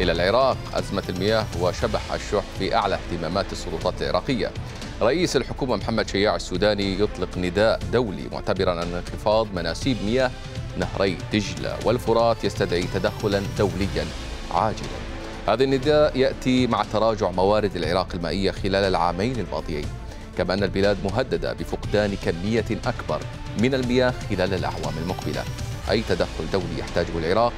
إلى العراق أزمة المياه وشبح الشح في أعلى اهتمامات السلطات العراقية رئيس الحكومة محمد شياع السوداني يطلق نداء دولي معتبرا أن انخفاض مناسيب مياه نهري دجلة والفرات يستدعي تدخلا دوليا عاجلا هذا النداء يأتي مع تراجع موارد العراق المائية خلال العامين الماضيين كما أن البلاد مهددة بفقدان كمية أكبر من المياه خلال الأعوام المقبلة أي تدخل دولي يحتاجه العراق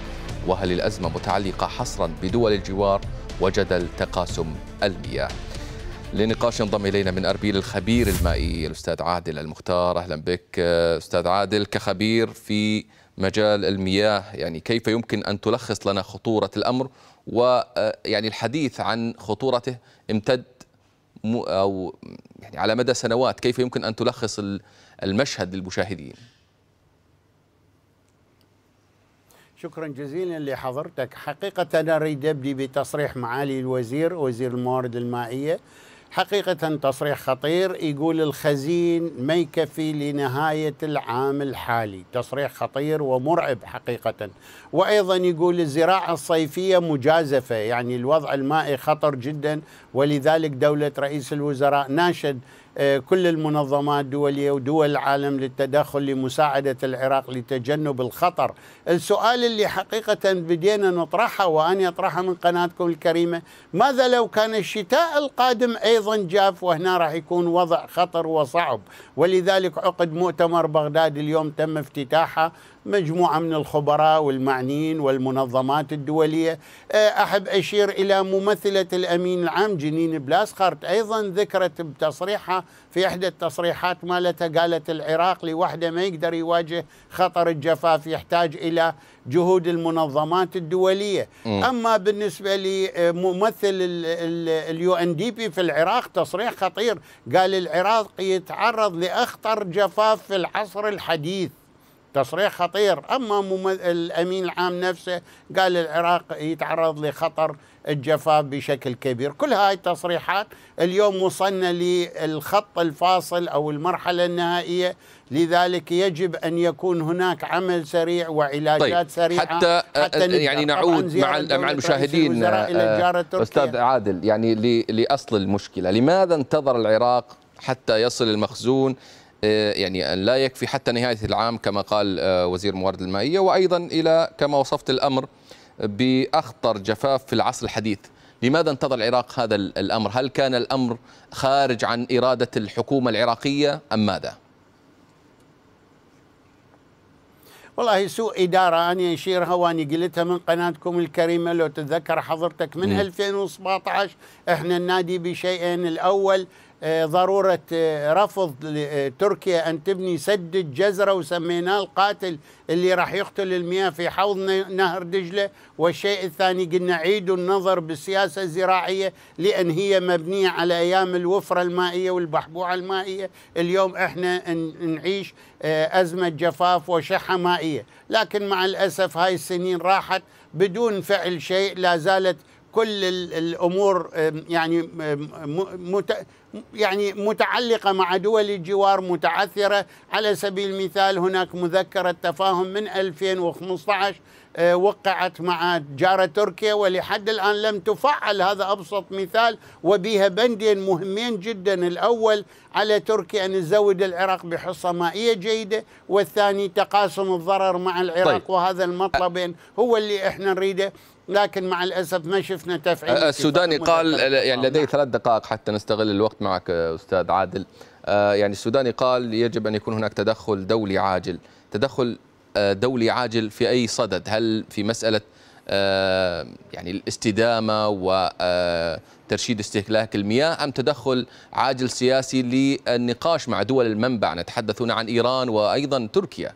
وهل الأزمة متعلقة حصرا بدول الجوار وجدل تقاسم المياه لنقاش ينضم الينا من اربيل الخبير المائي الاستاذ عادل المختار اهلا بك استاذ عادل كخبير في مجال المياه يعني كيف يمكن ان تلخص لنا خطوره الامر ويعني آه، الحديث عن خطورته امتد او يعني على مدى سنوات كيف يمكن ان تلخص المشهد للمشاهدين؟ شكرا جزيلا لحضرتك حقيقة أنا أريد أبدي بتصريح معالي الوزير وزير الموارد المائية حقيقة تصريح خطير يقول الخزين ما يكفي لنهاية العام الحالي تصريح خطير ومرعب حقيقة وأيضا يقول الزراعة الصيفية مجازفة يعني الوضع المائي خطر جدا ولذلك دولة رئيس الوزراء ناشد آه، كل المنظمات الدولية ودول العالم للتدخل لمساعدة العراق لتجنب الخطر السؤال اللي حقيقة بدينا نطرحه وأن يطرحه من قناتكم الكريمة ماذا لو كان الشتاء القادم أيضا جاف وهنا راح يكون وضع خطر وصعب ولذلك عقد مؤتمر بغداد اليوم تم افتتاحه مجموعة من الخبراء والمعنيين والمنظمات الدولية آه، أحب أشير إلى ممثلة الأمين العام جنين بلاسخارت أيضا ذكرت بتصريحها في إحدى التصريحات مالتها قالت العراق لوحده ما يقدر يواجه خطر الجفاف يحتاج إلى جهود المنظمات الدولية م. أما بالنسبة لممثل اليو ان دي بي في العراق تصريح خطير قال العراق يتعرض لأخطر جفاف في العصر الحديث تصريح خطير اما الامين العام نفسه قال العراق يتعرض لخطر الجفاف بشكل كبير كل هاي التصريحات اليوم وصلنا للخط الفاصل او المرحله النهائيه لذلك يجب ان يكون هناك عمل سريع وعلاجات طيب. سريعه حتى, حتى يعني نعود مع مع المشاهدين آه، استاذ عادل يعني لاصل المشكله لماذا انتظر العراق حتى يصل المخزون آه، يعني لا يكفي حتى نهاية العام كما قال آه، وزير الموارد المائية وأيضا إلى كما وصفت الأمر بأخطر جفاف في العصر الحديث لماذا انتظر العراق هذا الأمر هل كان الأمر خارج عن إرادة الحكومة العراقية أم ماذا والله سوء إدارة أنا أشيرها واني قلتها من قناتكم الكريمة لو تتذكر حضرتك من م. 2017 إحنا النادي بشيئين الأول آه، ضرورة آه، رفض آه، تركيا أن تبني سد الجزرة وسميناه القاتل اللي راح يقتل المياه في حوض نهر دجلة والشيء الثاني قلنا عيدوا النظر بالسياسة الزراعية لأن هي مبنية على أيام الوفرة المائية والبحبوعة المائية اليوم إحنا نعيش أزمة جفاف وشحة مائية لكن مع الأسف هاي السنين راحت بدون فعل شيء لا زالت كل الامور يعني يعني متعلقه مع دول الجوار متعثره على سبيل المثال هناك مذكره تفاهم من 2015 آه، وقعت مع جاره تركيا ولحد الان لم تفعل هذا ابسط مثال وبها بندين مهمين جدا الاول على تركيا ان تزود العراق بحصه مائيه جيده والثاني تقاسم الضرر مع العراق طيب. وهذا المطلبين هو اللي احنا نريده لكن مع الاسف ما شفنا تفعيل آه، السوداني قال يعني لدي ثلاث دقائق حتى نستغل الوقت معك آه، استاذ عادل آه، يعني السوداني قال يجب ان يكون هناك تدخل دولي عاجل تدخل دولي عاجل في اي صدد هل في مساله يعني الاستدامه وترشيد استهلاك المياه ام تدخل عاجل سياسي للنقاش مع دول المنبع نتحدث هنا عن ايران وايضا تركيا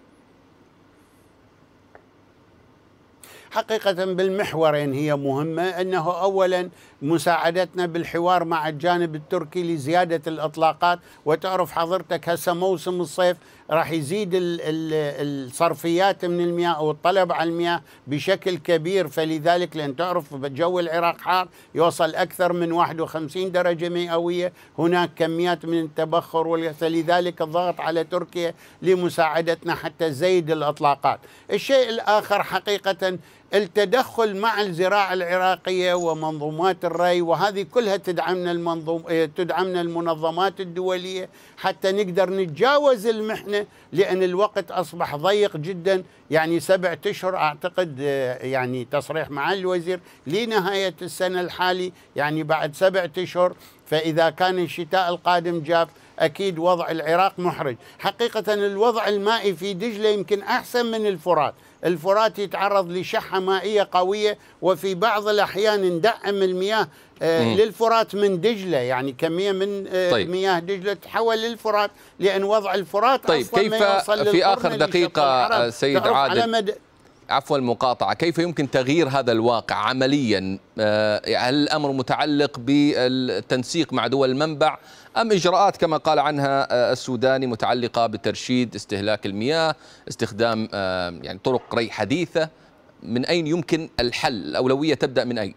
حقيقة بالمحورين هي مهمة أنه أولا مساعدتنا بالحوار مع الجانب التركي لزيادة الإطلاقات وتعرف حضرتك هسه موسم الصيف راح يزيد الصرفيات من المياه أو الطلب على المياه بشكل كبير فلذلك لأن تعرف جو العراق حار يوصل أكثر من 51 درجة مئوية هناك كميات من التبخر فلذلك الضغط على تركيا لمساعدتنا حتى زيد الإطلاقات الشيء الآخر حقيقة التدخل مع الزراعة العراقية ومنظومات الري وهذه كلها تدعمنا المنظوم تدعمنا المنظمات الدولية حتى نقدر نتجاوز المحنة لأن الوقت أصبح ضيق جدا يعني سبعة أشهر أعتقد آه، يعني تصريح مع الوزير لنهاية السنة الحالي يعني بعد سبعة أشهر فإذا كان الشتاء القادم جاف أكيد وضع العراق محرج حقيقة الوضع المائي في دجلة يمكن أحسن من الفرات الفرات يتعرض لشحة مائية قوية وفي بعض الأحيان ندعم المياه آه، للفرات من دجلة يعني كمية من آه، طيب. مياه دجلة تحول للفرات لأن وضع الفرات طيب أصلا كيف ما يوصل في آخر دقيقة آه، سيد عادل عفوا المقاطعة كيف يمكن تغيير هذا الواقع عمليا آه، هل الأمر متعلق بالتنسيق مع دول المنبع أم إجراءات كما قال عنها آه، السوداني متعلقة بترشيد استهلاك المياه استخدام آه، يعني طرق ري حديثة من أين يمكن الحل الأولوية تبدأ من أين؟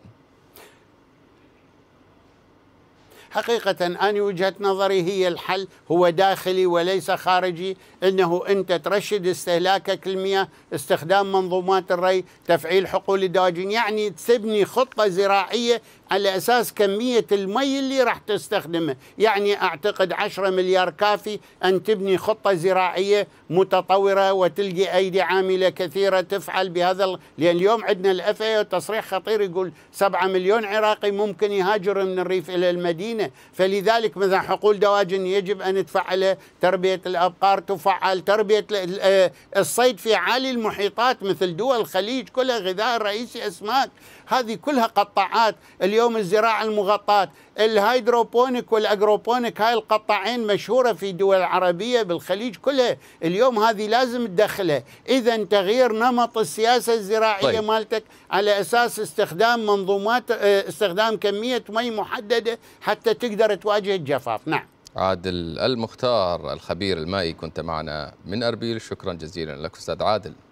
حقيقة أنا وجهة نظري هي الحل هو داخلي وليس خارجي أنه أنت ترشد استهلاكك المياه استخدام منظومات الري تفعيل حقول الدواجن يعني تبني خطة زراعية على أساس كمية المي اللي راح تستخدمه يعني أعتقد 10 مليار كافي أن تبني خطة زراعية متطورة وتلقي أيدي عاملة كثيرة تفعل بهذا ال... لأن اليوم عندنا الأف تصريح خطير يقول 7 مليون عراقي ممكن يهاجر من الريف إلى المدينة علينا فلذلك مثلا حقول دواجن يجب أن تفعل تربية الأبقار تفعل تربية آه، الصيد في عالي المحيطات مثل دول الخليج كلها غذاء رئيسي أسماك هذه كلها قطاعات اليوم الزراعة المغطاة الهيدروبونيك والاجروبونيك هاي القطاعين مشهورة في دول العربية بالخليج كلها اليوم هذه لازم تدخلها إذا تغيير نمط السياسة الزراعية طيب. مالتك على أساس استخدام منظومات آه، استخدام كمية مي محددة حتى تقدر تواجه الجفاف نعم عادل المختار الخبير المائي كنت معنا من أربيل شكرا جزيلا لك أستاذ عادل